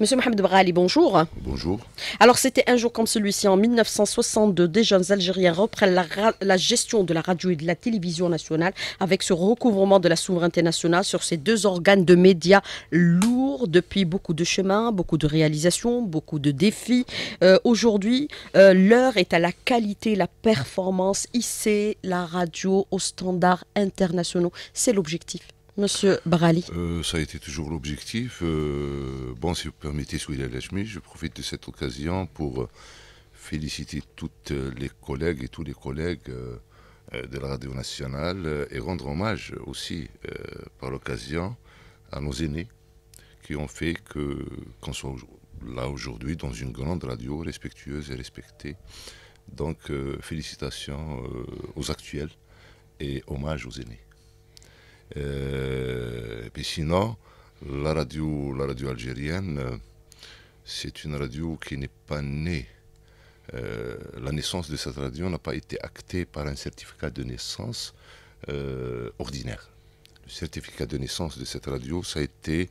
Monsieur Mohamed Brahali, bonjour. Bonjour. Alors, c'était un jour comme celui-ci. En 1962, des jeunes Algériens reprennent la, gestion de la radio et de la télévision nationale avec ce recouvrement de la souveraineté nationale sur ces deux organes de médias lourds depuis beaucoup de chemins, beaucoup de réalisations, beaucoup de défis. Euh, aujourd'hui, euh, l'heure est à la qualité, la performance, hisser la radio aux standards internationaux. C'est l'objectif. Monsieur Barali euh, Ça a été toujours l'objectif. Euh, bon, si vous permettez, chemise. je profite de cette occasion pour euh, féliciter toutes les collègues et tous les collègues de la Radio Nationale et rendre hommage aussi, par l'occasion, à nos aînés qui ont fait qu'on soit là aujourd'hui dans une grande radio respectueuse et respectée. Donc, félicitations aux actuels et hommage aux aînés. Euh, et puis sinon, la radio, la radio algérienne, euh, c'est une radio qui n'est pas née. Euh, la naissance de cette radio n'a pas été actée par un certificat de naissance ordinaire. Le certificat de naissance de cette radio, ça a été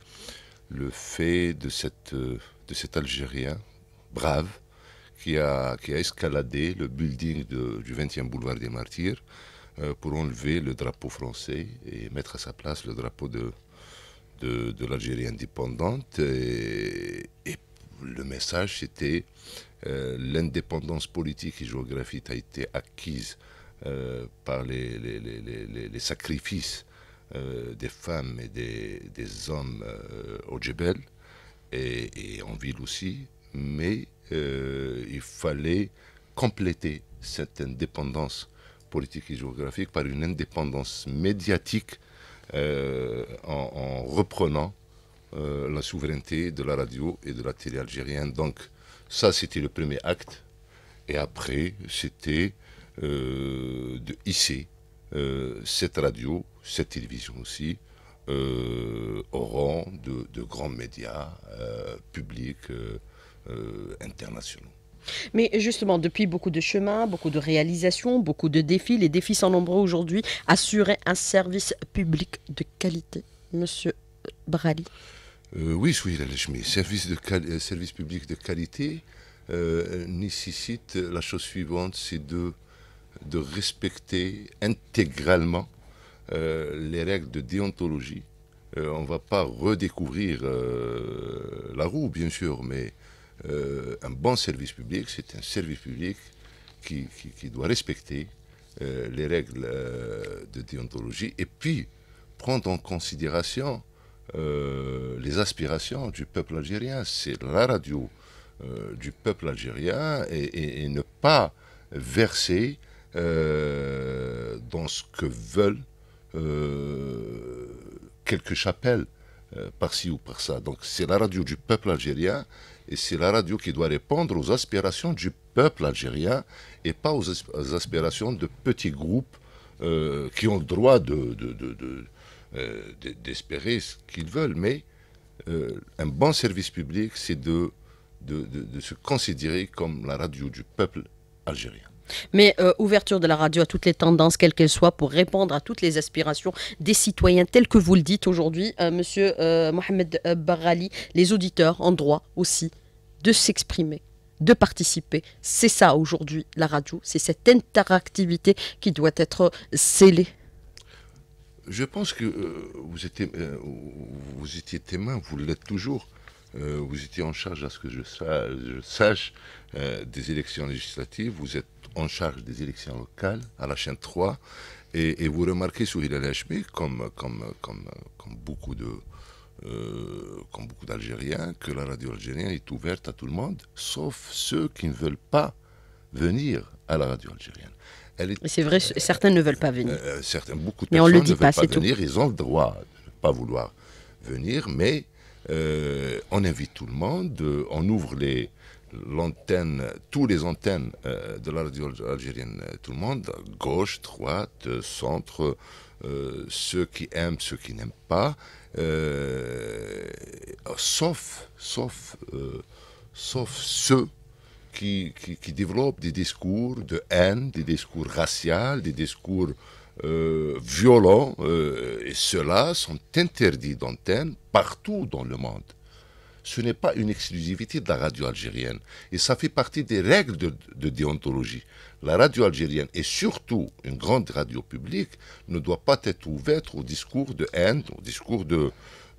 le fait de, cette, de cet Algérien brave qui a, qui a escaladé le building du 20e boulevard des Martyrs euh, pour enlever le drapeau français et mettre à sa place le drapeau de, de, l'Algérie indépendante. Et, le message, c'était euh, l'indépendance politique et géographique a été acquise euh, par les, sacrifices des femmes et des, hommes au Djebel et, et, en ville aussi, mais il fallait compléter cette indépendance politique et géographique par une indépendance médiatique euh, en, reprenant euh, la souveraineté de la radio et de la télé algérienne. Donc ça, c'était le premier acte. Et après, c'était euh, de hisser cette radio, cette télévision aussi, au rang de grands médias publics internationaux. Mais justement, depuis beaucoup de chemins, beaucoup de réalisations, beaucoup de défis, les défis sont nombreux aujourd'hui. Assurer un service public de qualité, monsieur Brali. Euh, oui, oui, le Service, de, euh, service public de qualité euh, nécessite la chose suivante, c'est de, respecter intégralement les règles de déontologie. on ne va pas redécouvrir la roue, bien sûr, mais euh, un bon service public, c'est un service public qui, doit respecter euh, les règles euh, de déontologie et puis prendre en considération les aspirations du peuple algérien. C'est la radio du peuple algérien et, et ne pas verser dans ce que veulent quelques chapelles par-ci ou par-ça. Donc c'est la radio du peuple algérien et c'est la radio qui doit répondre aux aspirations du peuple algérien et pas aux, aspirations de petits groupes euh, qui ont le droit de, euh, d'espérer ce qu'ils veulent. Mais euh, un bon service public, c'est de, de se considérer comme la radio du peuple algérien. Mais euh, ouverture de la radio à toutes les tendances, quelles qu'elles soient, pour répondre à toutes les aspirations des citoyens, tel que vous le dites aujourd'hui, euh, Monsieur euh, Mohamed Barali, les auditeurs ont droit aussi de s'exprimer de participer. C'est ça aujourd'hui la radio, c'est cette interactivité qui doit être scellée. Je pense que vous, étiez, vous étiez témoin, vous l'êtes toujours, vous étiez en charge, à ce que je, sache, des élections législatives. Vous êtes en charge des élections locales à la chaîne 3. Et, vous remarquez sur Hilal Hachmi, comme, euh, comme, beaucoup d'Algériens, que la radio algérienne est ouverte à tout le monde, sauf ceux qui ne veulent pas venir à la radio algérienne. C'est vrai, certains ne veulent pas venir. Euh, euh, certains, beaucoup de mais personnes on le dit ne pas, veulent pas, venir. Ils ont le droit de ne pas vouloir venir, mais on invite tout le monde, on ouvre les, l'antenne, tous les antennes euh, de la radio algérienne, euh, tout le monde, gauche, droite, euh, centre, ceux qui aiment, ceux qui n'aiment pas, sauf, sauf, sauf ceux qui, développent des discours de haine, des discours raciaux, des discours violents, et ceux-là sont interdits d'antenne partout dans le monde ce n'est pas une exclusivité de la radio algérienne. Et ça fait partie des règles de, déontologie. La radio algérienne, et surtout une grande radio publique, ne doit pas être ouverte au discours de haine, au discours de,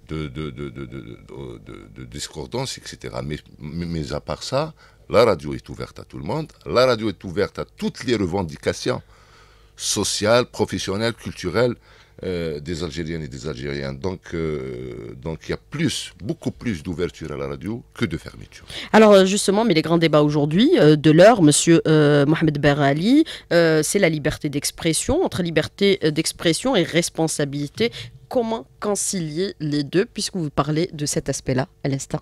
de, discordance, etc. mais, à part ça, la radio est ouverte à tout le monde, la radio est ouverte à toutes les revendications sociales, professionnelles, culturelles, euh, des Algériennes et des Algériens. Donc, euh, donc il y a plus, beaucoup plus d'ouverture à la radio que de fermeture. Alors euh, justement, mais les grands débats aujourd'hui, de l'heure, Monsieur Mohamed Berali, c'est la liberté d'expression. Entre liberté d'expression et responsabilité, comment concilier les deux, puisque vous parlez de cet aspect-là à l'instant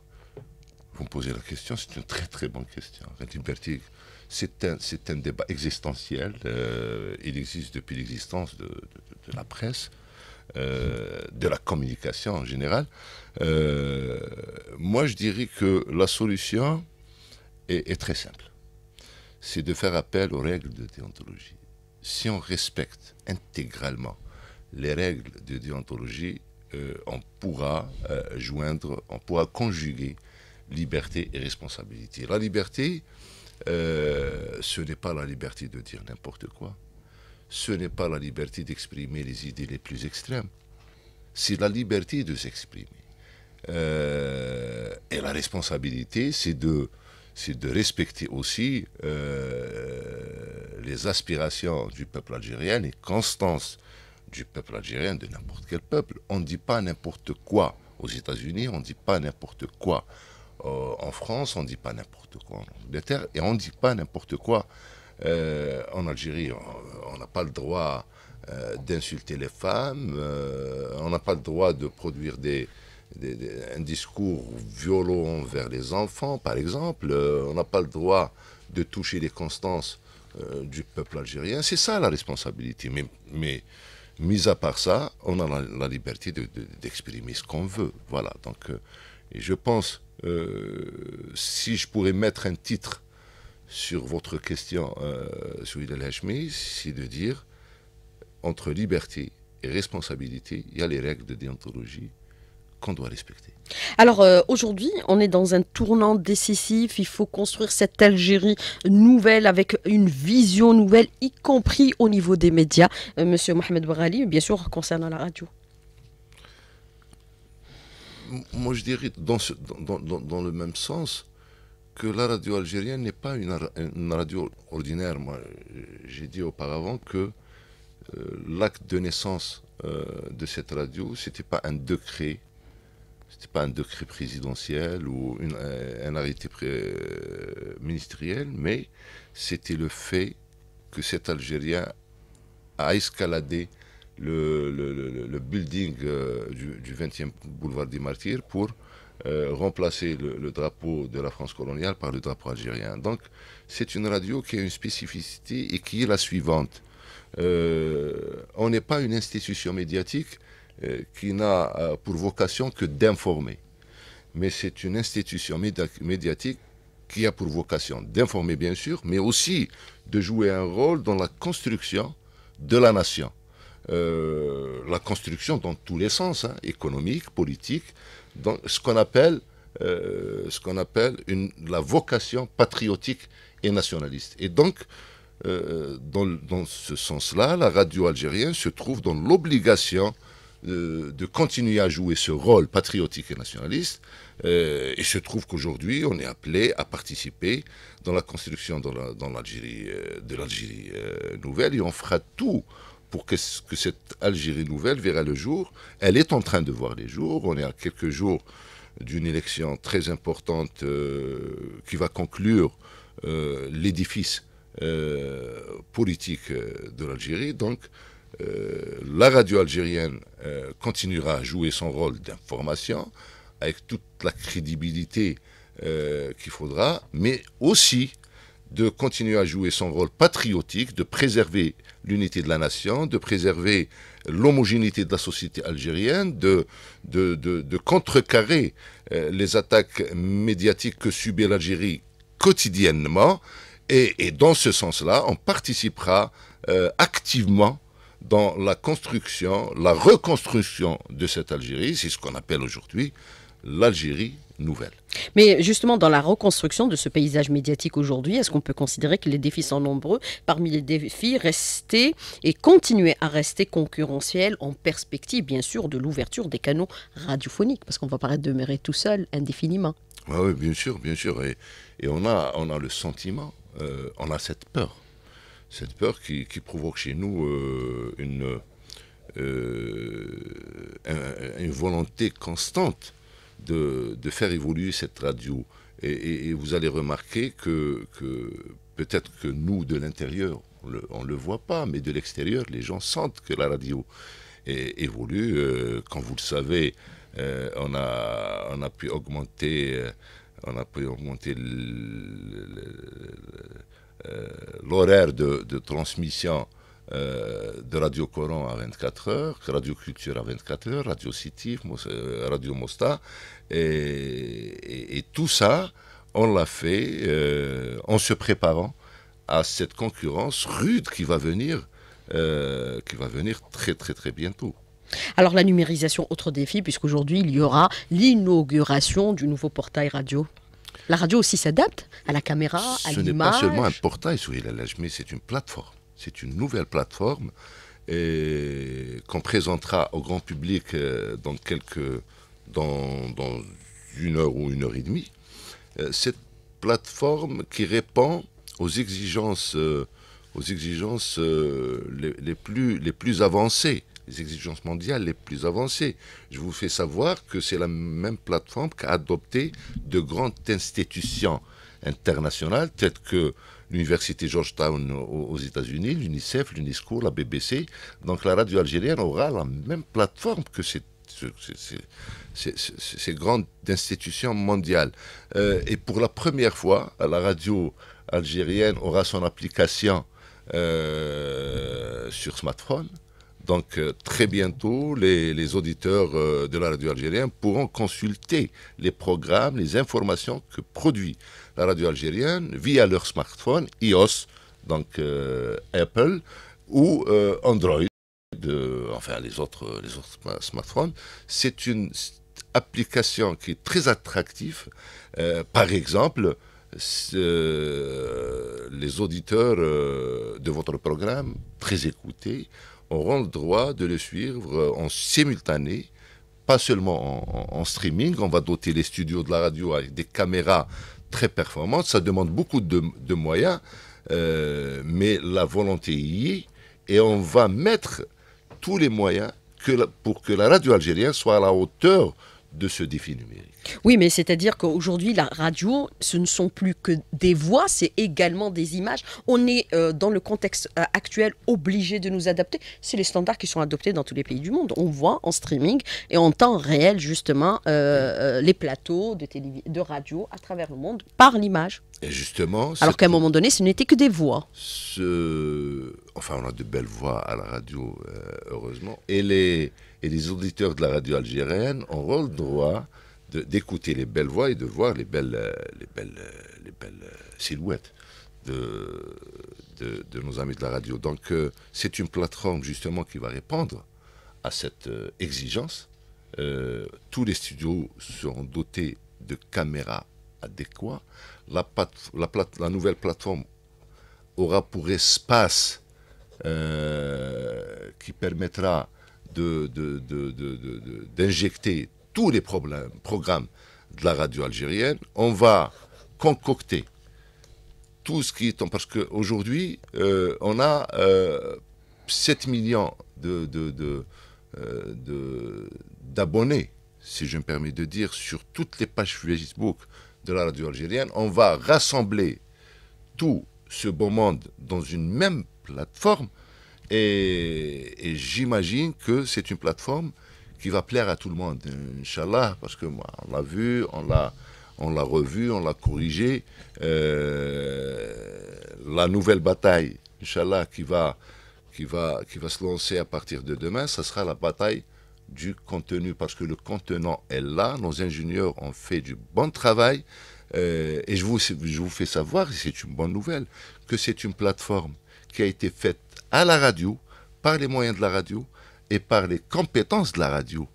Vous me posez la question, c'est une très très bonne question. La liberté c'est un, un, débat existentiel. Euh, il existe depuis l'existence de, la presse, euh, de la communication en général. Euh, moi, je dirais que la solution est, est très simple. C'est de faire appel aux règles de déontologie. Si on respecte intégralement les règles de déontologie, on pourra joindre, on pourra conjuguer liberté et responsabilité. La liberté, euh, ce n'est pas la liberté de dire n'importe quoi. Ce n'est pas la liberté d'exprimer les idées les plus extrêmes. C'est la liberté de s'exprimer. Euh, et la responsabilité, c'est de, respecter aussi euh, les aspirations du peuple algérien, les constance du peuple algérien, de n'importe quel peuple. On ne dit pas n'importe quoi. Aux États-Unis, on ne dit pas n'importe quoi. Euh, en France, on ne dit pas n'importe quoi en Angleterre et on ne dit pas n'importe quoi euh, en Algérie. On n'a pas le droit euh, d'insulter les femmes, on n'a pas le droit de produire des, un discours violent vers les enfants, par exemple. on n'a pas le droit de toucher les constances du peuple algérien. C'est ça la responsabilité. Mais, mais mis à part ça, on a la, liberté d'exprimer ce qu'on veut. Voilà. Donc, et je pense euh, si je pourrais mettre un titre sur votre question, euh, sur al c'est de dire entre liberté et responsabilité, il y a les règles de déontologie qu'on doit respecter. Alors euh, aujourd'hui, on est dans un tournant décisif. Il faut construire cette Algérie nouvelle avec une vision nouvelle, y compris au niveau des médias. Euh, monsieur Mohamed Bourali, bien sûr, concernant la radio. Moi, je dirais dans, le même sens que la radio algérienne n'est pas une, radio ordinaire. Moi, j'ai dit auparavant que euh, l'acte de naissance euh, de cette radio, c'était pas un décret, c'était pas un décret présidentiel ou euh, un arrêté ministériel, mais c'était le fait que cet Algérien a escaladé le, building euh, du, 20e boulevard des Martyrs pour euh, remplacer le, drapeau de la France coloniale par le drapeau algérien. Donc c'est une radio qui a une spécificité et qui est la suivante. Euh, on n'est pas une institution médiatique qui n'a pour vocation que d'informer, mais c'est une institution médiatique qui a pour vocation d'informer bien sûr, mais aussi de jouer un rôle dans la construction de la nation. Euh, la construction dans tous les sens, hein, économique, politique, dans ce qu'on appelle, euh, ce qu'on appelle une, la vocation patriotique et nationaliste. Et donc, euh, dans, ce sens-là, la radio algérienne se trouve dans l'obligation de, continuer à jouer ce rôle patriotique et nationaliste. et se trouve qu'aujourd'hui, on est appelé à participer dans la construction de l'Algérie nouvelle et on fera tout pour que, que, cette Algérie nouvelle verra le jour. Elle est en train de voir les jours. On est à quelques jours d'une élection très importante euh, qui va conclure euh, l'édifice euh, politique de l'Algérie. Donc, la radio algérienne continuera à jouer son rôle d'information avec toute la crédibilité qu'il faudra, mais aussi de continuer à jouer son rôle patriotique, de préserver l'unité de la nation, de préserver l'homogénéité de la société algérienne, de, de, contrecarrer euh, les attaques médiatiques que subit l'Algérie quotidiennement. Et, dans ce sens-là, on participera euh, activement dans la construction, la reconstruction de cette Algérie, c'est ce qu'on appelle aujourd'hui l'Algérie nouvelle. Mais justement, dans la reconstruction de ce paysage médiatique aujourd'hui, est-ce qu'on peut considérer que les défis sont nombreux Parmi les défis, rester et continuer à rester concurrentiel en perspective, bien sûr, de l'ouverture des canaux radiophoniques, parce qu'on va pas demeurer tout seul indéfiniment. Ah oui, bien sûr, bien sûr. Et, on, a, on a le sentiment, euh, on a cette peur. Cette peur qui, provoque chez nous euh, une, euh, une volonté constante de, faire évoluer cette radio. Et, vous allez remarquer que, peut-être que nous, de l'intérieur, on ne le voit pas, mais de l'extérieur, les gens sentent que la radio évolue. Euh, quand vous le savez, euh, on, a, on a pu augmenter, euh, on a pu augmenter l'horaire de, transmission euh, de Radio Coran à 24 heures, Radio Culture à 24 heures, Radio City, euh, Radio Mosta, et, tout ça, on l'a fait euh, en se préparant à cette concurrence rude qui va venir, qui va venir très très très bientôt. Alors la numérisation, autre défi, puisqu'aujourd'hui il y aura l'inauguration du nouveau portail radio. La radio aussi s'adapte à la caméra, à l'image. Ce n'est pas seulement un portail, c'est une plateforme. C'est une nouvelle plateforme et qu'on présentera au grand public euh, dans quelques dans, une heure ou une heure et demie. Euh, cette plateforme qui répond aux exigences euh, aux exigences les, plus les plus avancées les exigences mondiales les plus avancées. Je vous fais savoir que c'est la même plateforme qu'a adopté de grandes institutions internationales telles que l'université Georgetown aux États-Unis, l'UNICEF, l'UNESCO, la BBC. Donc la radio algérienne aura la même plateforme que ces, ces, grandes institutions mondiales. Euh, et pour la première fois, la radio algérienne aura son application euh, sur smartphone. Donc euh, très bientôt, les, auditeurs euh, de la radio algérienne pourront consulter les programmes, les informations que produit la radio algérienne via leur smartphone iOS, donc euh, Apple ou Android, enfin les autres, les autres smartphones. C'est une application qui est très attractive. par exemple, les auditeurs de votre programme, très écoutés, auront le droit de le suivre en simultané, pas seulement en, streaming. On va doter les studios de la radio avec des caméras très performantes. Ça demande beaucoup de, moyens, euh, mais la volonté y est. Et on va mettre tous les moyens que, pour que la radio algérienne soit à la hauteur de ce défi numérique. Oui, mais c'est-à-dire qu'aujourd'hui, la radio, ce ne sont plus que des voix, c'est également des images. On est, euh, dans le contexte euh, actuel, obligé de nous adapter. C'est les standards qui sont adoptés dans tous les pays du monde. On voit en streaming et en temps réel, justement, euh, les plateaux de, de radio à travers le monde par l'image. justement... Alors qu'à un moment donné, ce n'était que des voix. Enfin, on a de belles voix à la radio, heureusement. Et les et les auditeurs de la radio algérienne auront le droit d'écouter les belles voix et de voir les belles, euh, les belles, euh, les belles euh, silhouettes de, de, nos amis de la radio. Donc c'est une plateforme justement qui va répondre à cette exigence. tous les studios seront dotés de caméras adéquates. La, la, la nouvelle plateforme aura pour espace qui permettra d'injecter tous les problèmes, programmes de la radio algérienne. On va concocter tout ce qui est... Parce qu'aujourd'hui, euh, on a 7 euh, millions euh, d'abonnés, si je me permets de dire, sur toutes les pages Facebook de la radio algérienne. On va rassembler tout ce beau monde dans une même plateforme et, j'imagine que c'est une plateforme qui va plaire à tout le monde, Inch'Allah, parce que moi, on l'a vu, on l'a, on l'a revu, on l'a corrigé. Euh, la nouvelle bataille, Inch'Allah, qui va, qui, va, qui va se lancer à partir de demain, ça sera la bataille du contenu, parce que le contenant est là, nos ingénieurs ont fait du bon travail, euh, et je vous, je vous fais savoir, et c'est une bonne nouvelle, que c'est une plateforme qui a été faite à la radio, par les moyens de la radio et par les compétences de la radio.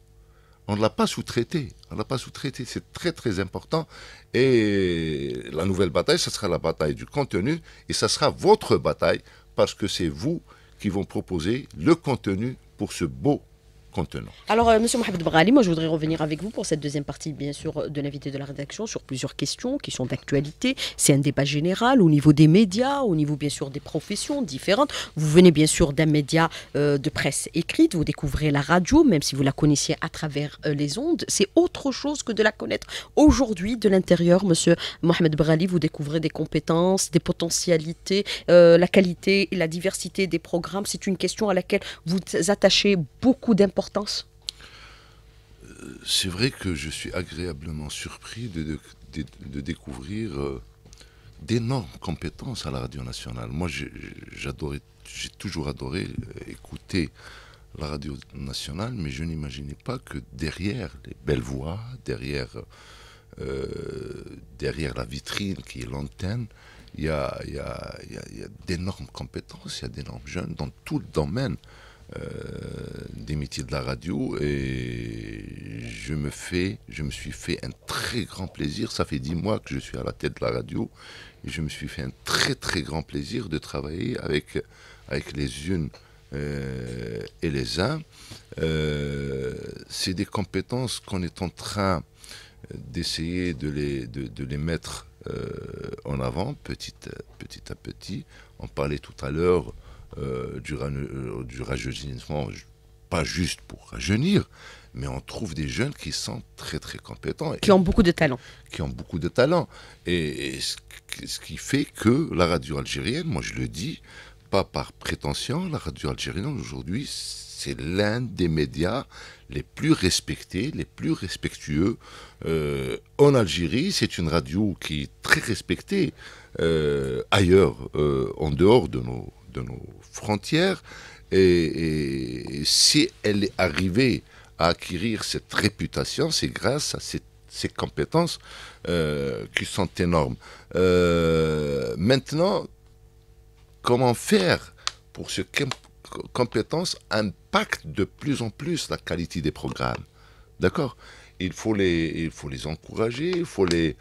On ne l'a pas sous-traité. On ne l'a pas sous-traité. C'est très très important. Et la nouvelle bataille, ce sera la bataille du contenu et ça sera votre bataille parce que c'est vous qui vont proposer le contenu pour ce beau contenant. Alors, euh, Monsieur Mohamed Brali, moi je voudrais revenir avec vous pour cette deuxième partie, bien sûr, de l'invité de la rédaction sur plusieurs questions qui sont d'actualité. C'est un débat général au niveau des médias, au niveau bien sûr des professions différentes. Vous venez bien sûr d'un média euh, de presse écrite, vous découvrez la radio, même si vous la connaissiez à travers euh, les ondes. C'est autre chose que de la connaître aujourd'hui de l'intérieur, Monsieur Mohamed Brali. Vous découvrez des compétences, des potentialités, la qualité et la diversité des programmes. C'est une question à laquelle vous attachez beaucoup d'importance c'est vrai que je suis agréablement surpris de, découvrir euh, d'énormes compétences à la radio nationale. Moi, j'ai toujours adoré euh, écouter la radio nationale, mais je n'imaginais pas que derrière les belles voix, derrière, euh, derrière la vitrine qui est l'antenne, il y a, y a d'énormes compétences, il y a d'énormes jeunes dans tout le domaine. Euh, des métiers de la radio et je me fais, je me suis fait un très grand plaisir. Ça fait dix mois que je suis à la tête de la radio et je me suis fait un très très grand plaisir de travailler avec, avec les unes euh, et les uns. Euh, c'est des compétences qu'on est en train d'essayer de les, de, les mettre en avant petit, petit à petit. On parlait tout à l'heure euh, du, euh, du, rajeunissement, pas juste pour rajeunir, mais on trouve des jeunes qui sont très très compétents. Qui ont beaucoup de talent. Qui ont beaucoup de talent. Et, ce, qui fait que la radio algérienne, moi je le dis, pas par prétention, la radio algérienne aujourd'hui, c'est l'un des médias les plus respectés, les plus respectueux euh, en Algérie. C'est une radio qui est très respectée ailleurs, en dehors de nos, de nos frontières. Et, si elle est arrivée à acquérir cette réputation, c'est grâce à ces compétences euh, qui sont énormes. Euh, maintenant, comment faire pour que ces compétences impactent de plus en plus la qualité des programmes D'accord il faut les, faut les encourager, il faut les,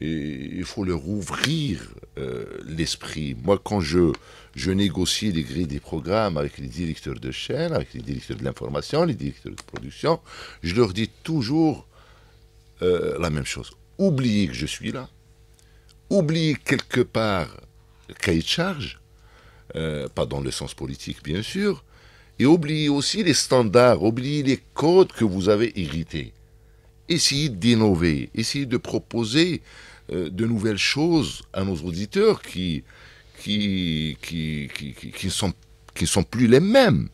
il faut leur ouvrir euh, l'esprit. Moi, quand je, je négocie les grilles des programmes avec les directeurs de chaîne, avec les directeurs de l'information, les directeurs de production, je leur dis toujours euh, la même chose. Oubliez que je suis là. Oubliez quelque part le cahier charge, euh, pas dans le sens politique bien sûr, et oubliez aussi les standards, oubliez les codes que vous avez hérités essayer d'innover, essayer de proposer euh, de nouvelles choses à nos auditeurs qui ne qui, qui, sont, qui sont plus les mêmes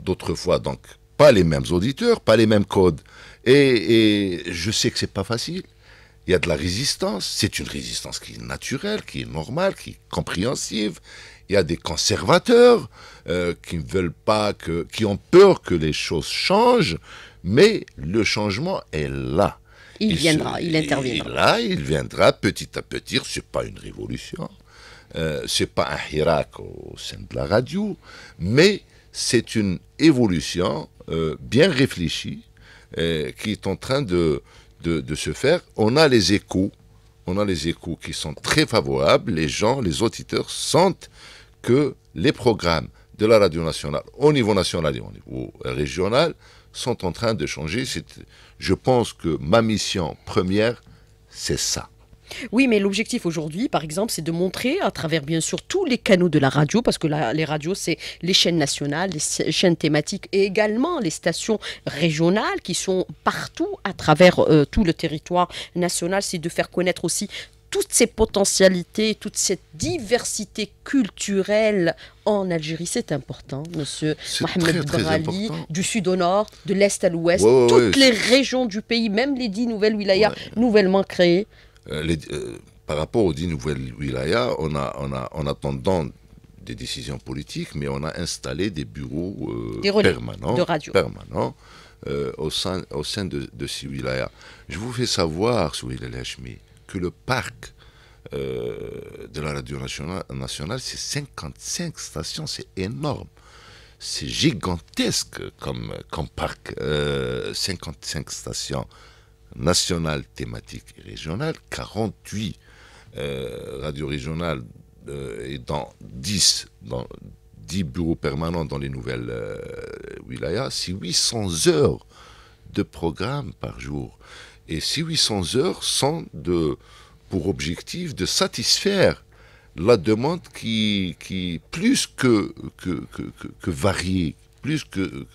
d'autrefois. Donc, pas les mêmes auditeurs, pas les mêmes codes. Et, je sais que ce n'est pas facile. Il y a de la résistance. C'est une résistance qui est naturelle, qui est normale, qui est compréhensive. Il y a des conservateurs euh, qui ne veulent pas que, qui ont peur que les choses changent, mais le changement est là. Il, viendra, il interviendra. Il, là, il viendra petit à petit. C'est pas une révolution, euh, c'est pas un hirak au sein de la radio, mais c'est une évolution euh, bien réfléchie euh, qui est en train de, de, de se faire. On a les échos on a les échos qui sont très favorables, les gens, les auditeurs sentent que les programmes de la radio nationale au niveau national et au niveau régional sont en train de changer. Je pense que ma mission première, c'est ça. Oui, mais l'objectif aujourd'hui, par exemple, c'est de montrer à travers, bien sûr, tous les canaux de la radio, parce que les radios, c'est les chaînes nationales, les chaînes thématiques et également les stations régionales qui sont partout à travers euh, tout le territoire national. C'est de faire connaître aussi toutes ces potentialités, toute cette diversité culturelle en Algérie, c'est important, monsieur Mohamed Brali, du sud au nord, de l'est à l'ouest, toutes les régions du pays, même les dix nouvelles wilayas nouvellement créées. Euh, euh, par rapport aux dix nouvelles wilayas, on a, on en attendant des décisions politiques, mais on a installé des bureaux euh, permanents, de radio. permanents au sein, de, ces wilayas. Je vous fais savoir, Souhil El que le parc euh, de la radio nationale, nationale c'est 55 stations, c'est énorme. C'est gigantesque comme, parc. 55 euh, stations nationales, thématiques et régionales, 48 euh, radios régionales et dans 10, dans 10 bureaux permanents dans les nouvelles wilayas, c'est 800 heures de programme par jour. Et ces 800 heures sont de, pour objectif de satisfaire la demande qui, qui plus que, que, que, variée, plus que,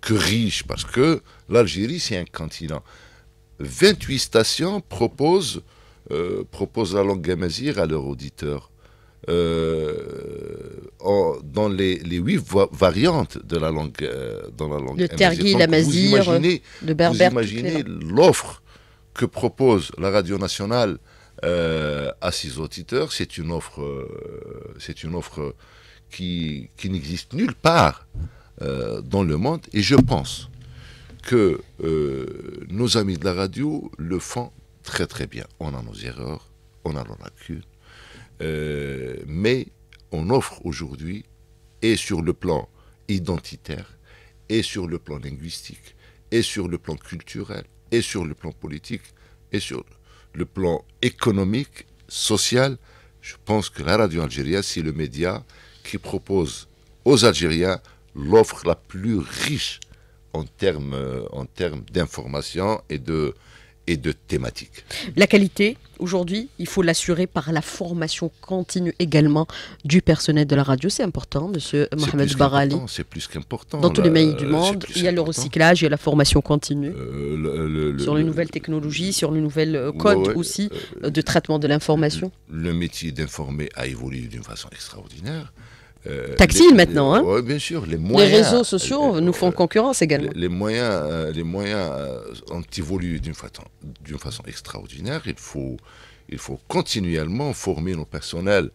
que riche, parce que l'Algérie, c'est un continent. 28 stations proposent, euh, proposent la langue amazir à leurs auditeurs. Euh, dans les, les, huit variantes de la langue euh, dans la langue le terghi, le Vous imaginez l'offre que propose la radio nationale euh, à ses auditeurs, c'est une offre, euh, c'est une offre qui, n'existe nulle part euh, dans le monde. Et je pense que nos amis de la radio le font très très bien. On a nos erreurs, on a nos lacunes, mais on offre aujourd'hui, et sur le plan identitaire, et sur le plan linguistique, et sur le plan culturel, et sur le plan politique, et sur le plan économique, social. Je pense que la radio algérienne, c'est le média qui propose aux Algériens l'offre la plus riche en termes en termes d'information et de et de thématiques. La qualité, aujourd'hui, il faut l'assurer par la formation continue également du personnel de la radio. C'est important, monsieur Mohamed Barali. C'est plus qu'important. Dans tous les pays du monde, il y a le recyclage, il y a la formation continue euh, sur les nouvelles technologies, sur les nouvelles euh, codes euh, aussi de traitement de l'information. Le, métier d'informer a évolué d'une façon extraordinaire. Euh, Tactile maintenant, hein Oui, bien sûr. Les, réseaux sociaux euh, nous font concurrence également. Les, moyens, euh, les moyens ont évolué d'une façon, façon extraordinaire. Il faut, il faut continuellement former nos personnels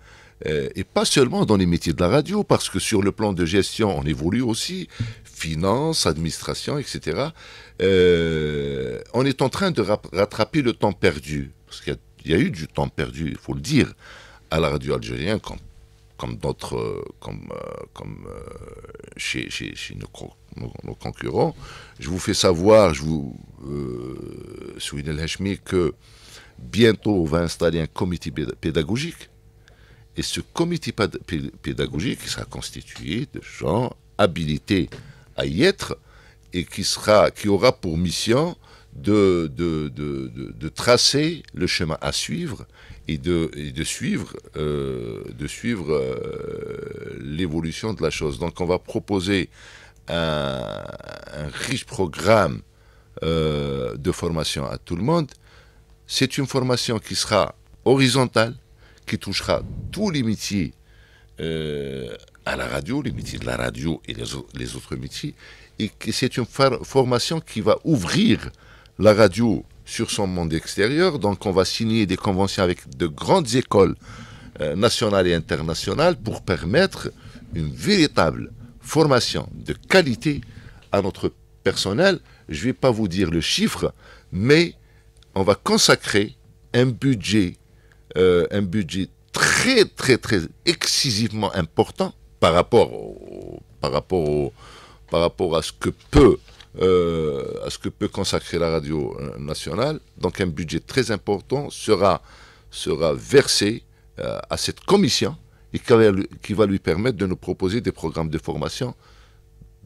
et pas seulement dans les métiers de la radio, parce que sur le plan de gestion, on évolue aussi, finance, administration, etc. on est en train de rattraper le temps perdu, parce qu'il y, a eu du temps perdu, il faut le dire, à la radio algérienne, comme comme d'autres, euh, comme, euh, comme euh, chez, chez, nos, nos, concurrents, je vous fais savoir, je vous, euh, el que bientôt on va installer un comité pédagogique. Et ce comité pédagogique sera constitué de gens habilités à y être et qui, sera, qui aura pour mission de, de, de, de, tracer le chemin à suivre et de, et de suivre, euh, de suivre euh, l'évolution de la chose. Donc on va proposer un, un riche programme euh, de formation à tout le monde. C'est une formation qui sera horizontale, qui touchera tous les métiers à la radio, les métiers de la radio et les, les autres métiers. Et c'est une formation qui va ouvrir la radio sur son monde extérieur. Donc on va signer des conventions avec de grandes écoles euh, nationales et internationales pour permettre une véritable formation de qualité à notre personnel. Je ne vais pas vous dire le chiffre, mais on va consacrer un budget, euh, un budget très, très, très excessivement important par rapport, par, rapport par rapport à ce que peut euh, à ce que peut consacrer la radio euh, nationale. Donc un budget très important sera, sera versé euh, à cette commission et qui va, lui, permettre de nous proposer des programmes de formation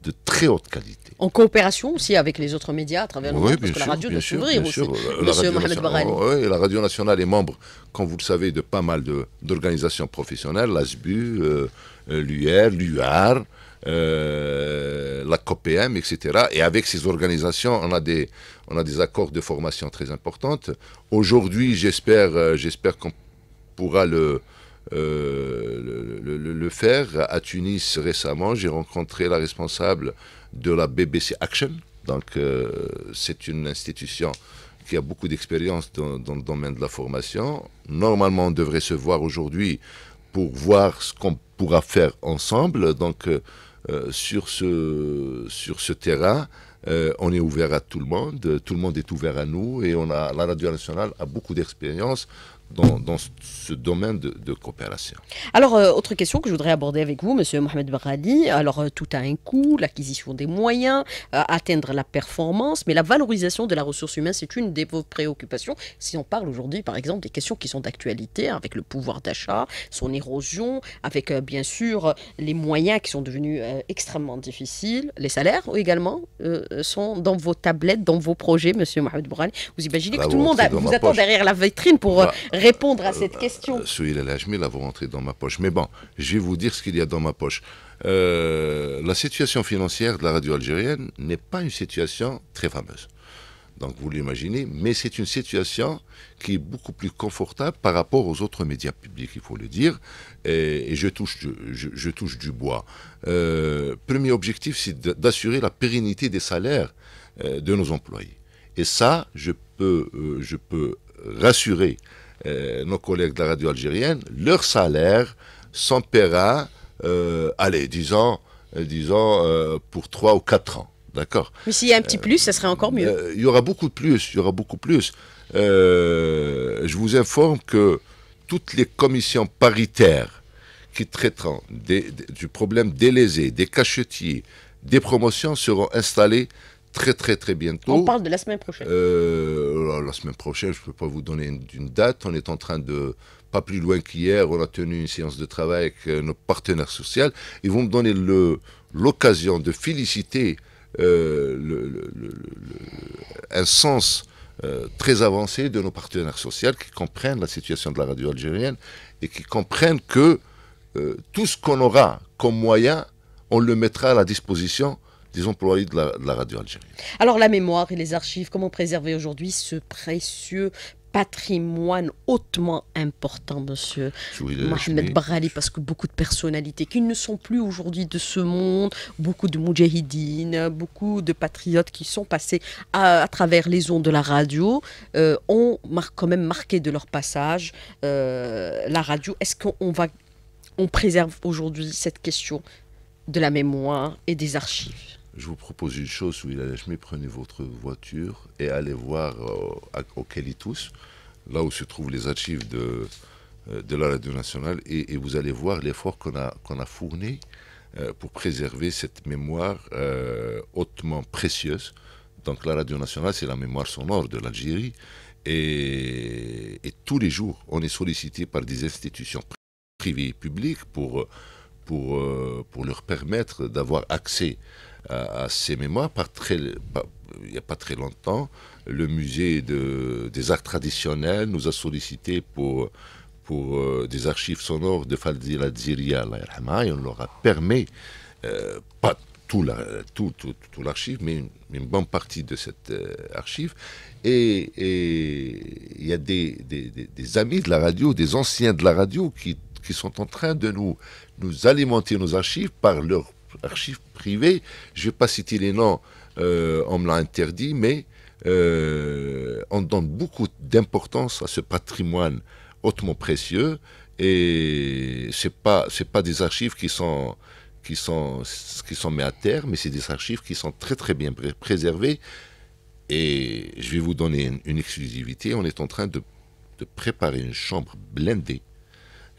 de très haute qualité. En coopération aussi avec les autres médias à travers le monde, parce que la radio doit s'ouvrir aussi. Monsieur Mohamed oh, Oui, la radio nationale est membre, comme vous le savez, de pas mal d'organisations professionnelles, l'ASBU, l'UR, l'UAR, euh, la COPM, etc. Et avec ces organisations, on a des, on a des accords de formation très importants. Aujourd'hui, j'espère, euh, j'espère qu'on pourra euh, le, le, faire. À Tunis, récemment, j'ai rencontré la responsable de la BBC Action. Donc, c'est une institution qui a beaucoup d'expérience dans, le domaine de la formation. Normalement, on devrait se voir aujourd'hui pour voir ce qu'on pourra faire ensemble. Donc, euh, sur, ce, sur ce terrain, euh, on est ouvert à tout le monde, tout le monde est ouvert à nous et on a, la Radio Nationale a beaucoup d'expérience dans, ce domaine de, coopération. Alors, euh, autre question que je voudrais aborder avec vous, Monsieur Mohamed Baradi. Alors, euh, tout a un coût, l'acquisition des moyens, euh, atteindre la performance, mais la valorisation de la ressource humaine, c'est une des vos préoccupations. Si on parle aujourd'hui, par exemple, des questions qui sont d'actualité, avec le pouvoir d'achat, son érosion, avec bien sûr les moyens qui sont devenus extrêmement difficiles, les salaires également sont dans vos tablettes, dans vos projets, Monsieur Mohamed Baradi. Vous imaginez que tout le monde vous attend derrière la vitrine pour bah, répondre à euh, cette bah, question. Euh, Souil al là, vous rentré dans ma poche. Mais bon, je vais vous dire ce qu'il y a dans ma poche. Euh, la situation financière de la radio algérienne n'est pas une situation très fameuse. Donc vous l'imaginez, mais c'est une situation qui est beaucoup plus confortable par rapport aux autres médias publics, il faut le dire. Et, je, touche du, je, touche du bois. premier objectif, c'est d'assurer la pérennité des salaires de nos employés. Et ça, je peux, je peux rassurer euh, nos collègues de la radio algérienne, leur salaire s'en paiera, euh, allez, disons, euh, disons pour 3 ou 4 ans. D'accord Mais s'il y a un petit plus, ça serait encore mieux. Il y aura beaucoup de plus, il y aura beaucoup plus. je vous informe que toutes les commissions paritaires qui traiteront du problème des lésés, des cachetiers, des promotions seront installées très très très bientôt. On parle de la semaine prochaine la, euh, la semaine prochaine, je ne peux pas vous donner d'une date. On est en train de, pas plus loin qu'hier, on a tenu une séance de travail avec euh, nos partenaires sociaux. Ils vont me donner l'occasion de féliciter euh, le, un sens très avancé de nos partenaires sociaux qui comprennent la situation de la radio algérienne et qui comprennent que tout ce qu'on aura comme moyen, on le mettra à la disposition des employés de la, radio algérienne. Alors la mémoire et les archives, comment préserver aujourd'hui ce précieux patrimoine hautement important, monsieur Mohamed Barali, parce que beaucoup de personnalités qui ne sont plus aujourd'hui de ce monde, beaucoup de moudjahidines, beaucoup de patriotes qui sont passés à, travers les ondes de la radio, euh, ont quand même marqué de leur passage euh, la radio. Est-ce qu'on va, on préserve aujourd'hui cette question de la mémoire et des archives je vous propose une chose, a Lachmi, prenez votre voiture et allez voir euh, au Kalitus, là où se trouvent les archives de, euh, de la radio nationale, et, vous allez voir l'effort qu'on a, qu'on a fourni euh, pour préserver cette mémoire hautement précieuse. Donc la radio nationale, c'est la mémoire sonore de l'Algérie, et, tous les jours, on est sollicité par des institutions privées et publiques pour, pour, pour leur permettre d'avoir accès à, ces ses mémoires. Par très, il n'y a pas très longtemps, le musée de, des arts traditionnels nous a sollicité pour, pour euh, des archives sonores de Falziladziria, al et on leur a permis, euh, pas tout, l'archive, tout, tout, mais une, bonne partie de cette euh, archive. Et il y a des, amis de la radio, des anciens de la radio qui, qui sont en train de nous, nous alimenter nos archives par leur archives privées. Je ne vais pas citer les noms, euh, on me l'a interdit, mais euh, on donne beaucoup d'importance à ce patrimoine hautement précieux et ce pas c'est pas des archives qui sont qui sont qui sont mis à terre, mais c'est des archives qui sont très très bien préservées. Et je vais vous donner une, exclusivité. On est en train de préparer une chambre blindée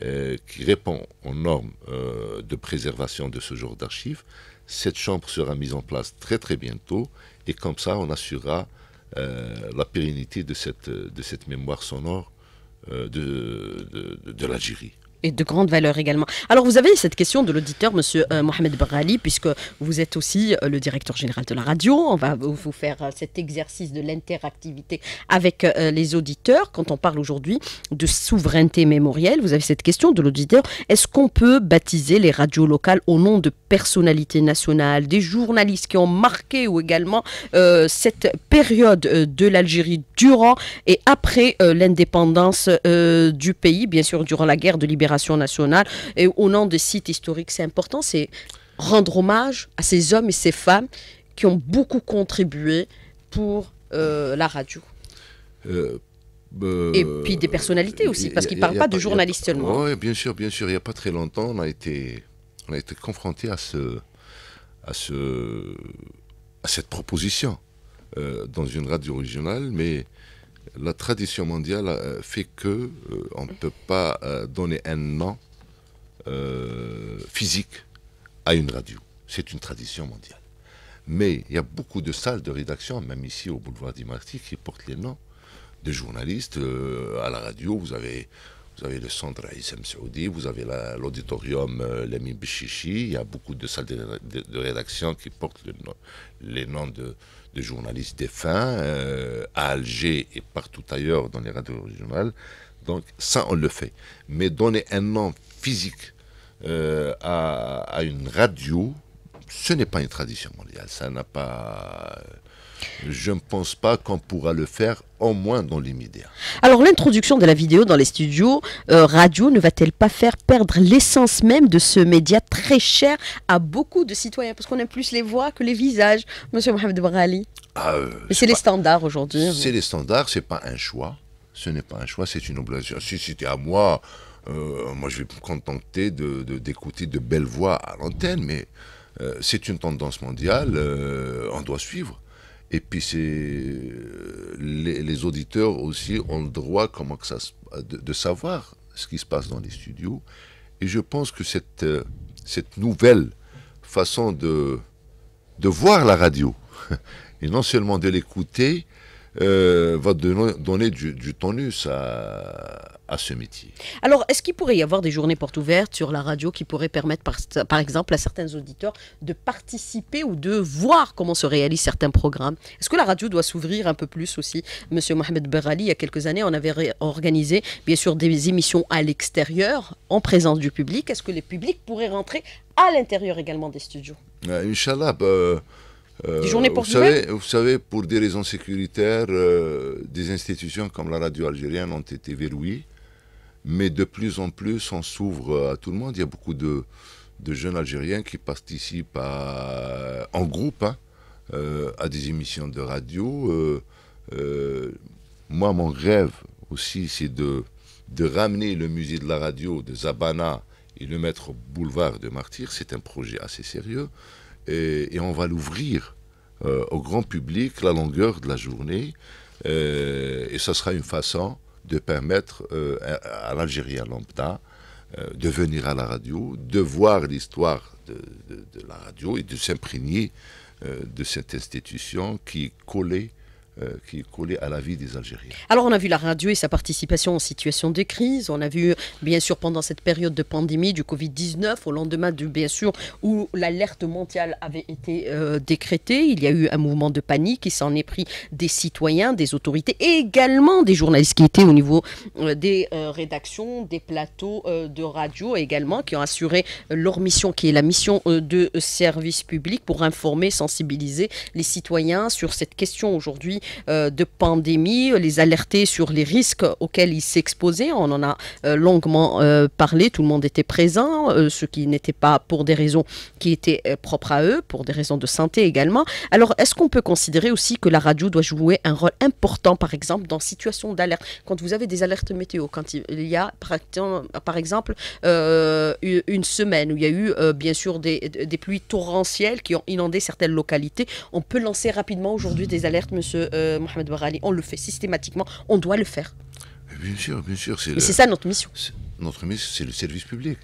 euh, qui répond aux normes euh, de préservation de ce genre d'archives. Cette chambre sera mise en place très très bientôt et comme ça on assurera euh, la pérennité de cette, de cette mémoire sonore de, de, de l'Algérie et de grande valeur également. Alors vous avez cette question de l'auditeur, Monsieur euh, Mohamed Barali, puisque vous êtes aussi euh, le directeur général de la radio. On va vous faire euh, cet exercice de l'interactivité avec les auditeurs. Quand on parle aujourd'hui de souveraineté mémorielle, vous avez cette question de l'auditeur. Est-ce qu'on peut baptiser les radios locales au nom de personnalités nationales, des journalistes qui ont marqué ou également cette période de l'Algérie durant et après l'indépendance du pays, bien sûr durant la guerre de libération nationale, et au nom des sites historiques. C'est important, c'est rendre hommage à ces hommes et ces femmes qui ont beaucoup contribué pour euh, la radio. Euh, euh, et puis des personnalités aussi, parce qu'ils ne parlent pas de journalistes seulement. Oui, bien sûr, bien sûr. Il n'y a pas très longtemps, on a été, on a été confronté à, ce, à, ce, à cette proposition dans une radio régionale, mais la tradition mondiale euh, fait que euh, on ne peut pas euh, donner un nom physique à une radio. C'est une tradition mondiale. Mais il y a beaucoup de salles de rédaction, même ici au boulevard du qui portent les noms de journalistes. à la radio, vous avez, vous avez le centre Aïssem Saoudi, vous avez l'auditorium la, Lamine il y a beaucoup de salles de, rédaction qui portent les noms de, de journalistes défunts euh, à Alger et partout ailleurs dans les radios régionales. Donc ça, on le fait. Mais donner un nom physique euh, à, une radio, ce n'est pas une tradition mondiale. Ça n'a pas... Je ne pense pas qu'on pourra le faire, au moins dans l'immédiat. Alors l'introduction de la vidéo dans les studios euh, radio ne va-t-elle pas faire perdre l'essence même de ce média très cher à beaucoup de citoyens Parce qu'on aime plus les voix que les visages, Monsieur Mohamed Brali. Ah, euh, mais c'est les standards aujourd'hui. Hein. C'est les standards, c'est pas un choix. Ce n'est pas un choix, c'est une obligation. Si c'était à moi, euh, moi je vais me contenter d'écouter de, de, belles voix à l'antenne, mais c'est une tendance mondiale, on doit suivre. Et puis euh, les, les, auditeurs aussi ont le droit comment que ça, de, de, savoir ce qui se passe dans les studios. Et je pense que cette, euh, cette nouvelle façon de, de voir la radio, et non seulement de l'écouter, euh, va donner, du, tonus à, à ce métier. Alors, est-ce qu'il pourrait y avoir des journées portes ouvertes sur la radio qui pourraient permettre, par, par exemple, à certains auditeurs de participer ou de voir comment se réalisent certains programmes Est-ce que la radio doit s'ouvrir un peu plus aussi Monsieur Mohamed Berali, il y a quelques années, on avait organisé, bien sûr, des émissions à l'extérieur, en présence du public. Est-ce que les publics pourraient rentrer à l'intérieur également des studios euh, Inch'Allah, bah, euh, vous, savez, pour des raisons sécuritaires, euh, des institutions comme la radio algérienne ont été verrouillées, mais de plus en plus, on s'ouvre à tout le monde. Il y a beaucoup de, jeunes Algériens qui participent en groupe hein, euh, à des émissions de radio. moi, mon rêve aussi, c'est de, de ramener le musée de la radio de Zabana et le mettre au boulevard de Martyrs. C'est un projet assez sérieux et, on va l'ouvrir euh, au grand public la longueur de la journée. Euh, et ce sera une façon de permettre à euh, à, à l'Algérien de venir à la radio, de voir l'histoire de, de, la radio et de s'imprégner de cette institution qui est collée euh, qui est collée à la vie des Algériens. Alors on a vu la radio et sa participation en situation de crise, on a vu bien sûr pendant cette période de pandémie du Covid-19, au lendemain du bien sûr où l'alerte mondiale avait été euh, décrétée, il y a eu un mouvement de panique qui s'en est pris des citoyens, des autorités et également des journalistes qui étaient au niveau euh, des rédactions, des plateaux de radio également qui ont assuré leur mission qui est la mission de service public pour informer, sensibiliser les citoyens sur cette question aujourd'hui euh, de pandémie, les alerter sur les risques auxquels ils s'exposaient. On en a euh, longuement euh, parlé, tout le monde était présent, ce qui n'était pas pour des raisons qui étaient propres à eux, pour des raisons de santé également. Alors, est-ce qu'on peut considérer aussi que la radio doit jouer un rôle important, par exemple, dans situation d'alerte Quand vous avez des alertes météo, quand il y a, par exemple, une semaine où il y a eu, bien sûr, des, des, pluies torrentielles qui ont inondé certaines localités, on peut lancer rapidement aujourd'hui des alertes, monsieur euh, Mohamed Barali, on le fait systématiquement, on doit le faire. Bien sûr, bien sûr. Mais c'est ça notre mission. Notre mission, c'est le service public.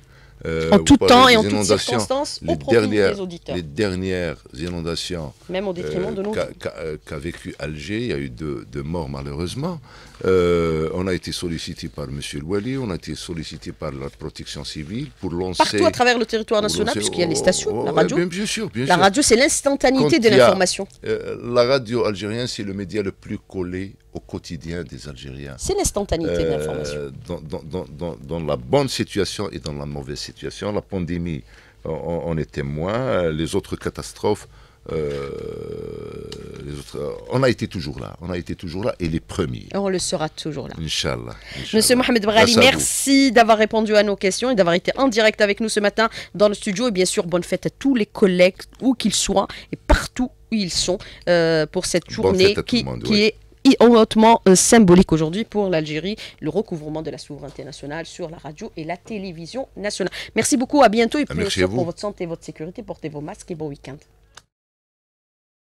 Euh, en tout temps et en toutes circonstances, les, dernières, les dernières inondations même euh, euh, qu'a, vécu Alger, il y a eu deux, morts malheureusement. on a été sollicité par M. Louali, on a été sollicité par la protection civile pour lancer... Partout à travers le territoire national, puisqu'il y a les stations, oh, la oh, radio. Eh bien, bien sûr, la radio, c'est l'instantanéité de l'information. la radio algérienne, c'est le média le plus collé au quotidien des Algériens. C'est l'instantanéité de l'information. Euh, dans, la bonne situation et dans la mauvaise situation. La pandémie, on, était est témoin. Les autres catastrophes, euh, les autres, on a été toujours là. On a été toujours là et les premiers. on le sera toujours là. Inch'Allah. Monsieur Mohamed Brali, merci d'avoir répondu à nos questions et d'avoir été en direct avec nous ce matin dans le studio. Et bien sûr, bonne fête à tous les collègues, où qu'ils soient et partout où ils sont, euh, pour cette journée qui, qui est et hautement euh, symbolique aujourd'hui pour l'Algérie, le recouvrement de la souveraineté nationale sur la radio et la télévision nationale. Merci beaucoup, à bientôt et ah, euh, vous. pour votre santé et votre sécurité, portez vos masques et bon week-end.